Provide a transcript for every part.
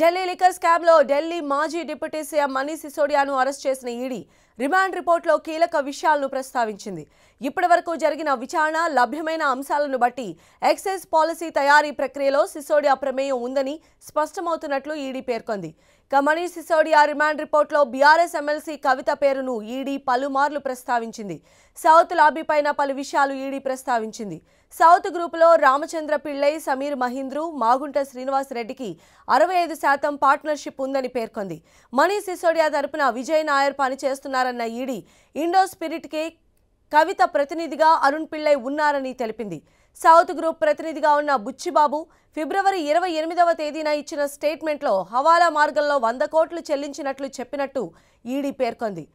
Delhi liquor లో ఢిల్లీ మాజీ deputy CM Manish సిసోడియాను అరెస్ట్ చేసిన ఈడీ రిమాండ్ రిపోర్ట్లో కీలక విషయాలను ప్రస్తావించింది ఇప్పటి వరకు జరిగిన విచారణ లభ్యమైన అంశాలను బట్టి ఎక్సైజ్ పాలసీ తయారీ ప్రక్రియలో సిసోడియా ప్రమేయం ఉందని స్పష్టమవుతున్నట్లు ఈడీ పేర్కొంది ఇక మనీష్ సిసోడియా రిమాండ్ రిపోర్ట్లో బీఆర్ఎస్ ఎమ్మెల్సీ కవిత పేరును ఈడీ పలుమార్లు ప్రస్తావించింది సౌత్ లాబీపైన పలు విషయాలు ఈడీ ప్రస్తావించింది సౌత్ గ్రూపులో రామచంద్ర పిళ్ళై సమీర్ మహీంద్రు మాగుంట శ్రీనివాసరెడ్డికి అరవై ఐదు ఐదు శాతం పార్ట్నర్షిప్ ఉందని పేర్కొంది మనీ సిసోడియా తరపున విజయ్ నాయర్ పనిచేస్తున్నారన్న ఈడీ ఇండో కే కవిత ప్రతినిధిగా అరుణ్ పిళ్ళై ఉన్నారని తెలిపింది సౌత్ గ్రూప్ ప్రతినిధిగా ఉన్న బుచ్చిబాబు ఫిబ్రవరి ఇరవై ఎనిమిదవ తేదీన ఇచ్చిన స్టేట్మెంట్లో హవాలా మార్గంలో వంద కోట్లు చెల్లించినట్లు చెప్పినట్టు ఈడీ పేర్కొంది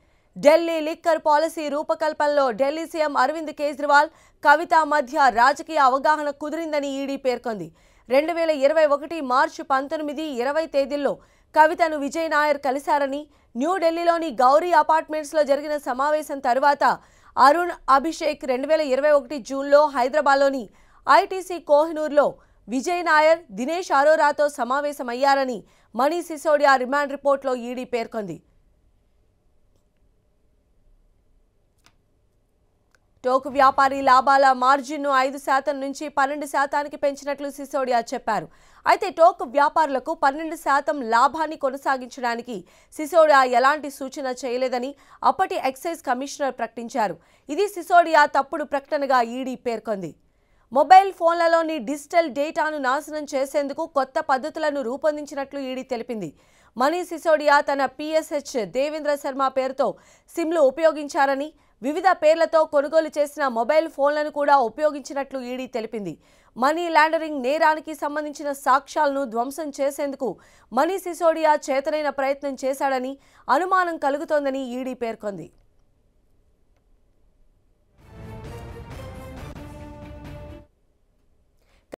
ఢిల్లీ లిక్కర్ పాలసీ రూపకల్పనలో ఢిల్లీ సీఎం అరవింద్ కేజ్రీవాల్ కవిత మధ్య రాజకీయ అవగాహన కుదిరిందని ఈడీ పేర్కొంది రెండు వేల ఇరవై ఒకటి మార్చి పంతొమ్మిది ఇరవై తేదీల్లో కవితను విజయ్ నాయర్ కలిశారని న్యూఢిల్లీలోని గౌరీ అపార్ట్మెంట్స్లో జరిగిన సమావేశం తర్వాత అరుణ్ అభిషేక్ రెండు వేల ఇరవై ఒకటి జూన్లో హైదరాబాద్లోని ఐటీసీ కోహినూర్లో విజయ్ నాయర్ దినేష్ అరోరాతో సమావేశమయ్యారని మణి సిసోడియా రిమాండ్ రిపోర్ట్లో ఈడీ పేర్కొంది టోకు వ్యాపారి లాభాల మార్జిన్ను ఐదు శాతం నుంచి పన్నెండు శాతానికి పెంచినట్లు సిసోడియా చెప్పారు అయితే టోకు వ్యాపారులకు పన్నెండు శాతం లాభాన్ని కొనసాగించడానికి సిసోడియా ఎలాంటి సూచన చేయలేదని అప్పటి ఎక్సైజ్ కమిషనర్ ప్రకటించారు ఇది సిసోడియా తప్పుడు ప్రకటనగా ఈడీ పేర్కొంది మొబైల్ ఫోన్లలోని డిజిటల్ డేటాను నాశనం చేసేందుకు కొత్త పద్ధతులను రూపొందించినట్లు ఈడీ తెలిపింది మనీ సిసోడియా తన పిఎస్హెచ్ దేవేంద్ర శర్మ పేరుతో సిమ్లు ఉపయోగించారని వివిధ పేర్లతో కొనుగోలు చేసిన మొబైల్ ఫోన్లను కూడా ఉపయోగించినట్లు ఈడీ తెలిపింది మనీ లాండరింగ్ నేరానికి సంబంధించిన సాక్ష్యాలను ధ్వంసం చేసేందుకు మనీ సిసోడియా చేతనైన ప్రయత్నం చేశాడని అనుమానం కలుగుతోందని ఈడీ పేర్కొంది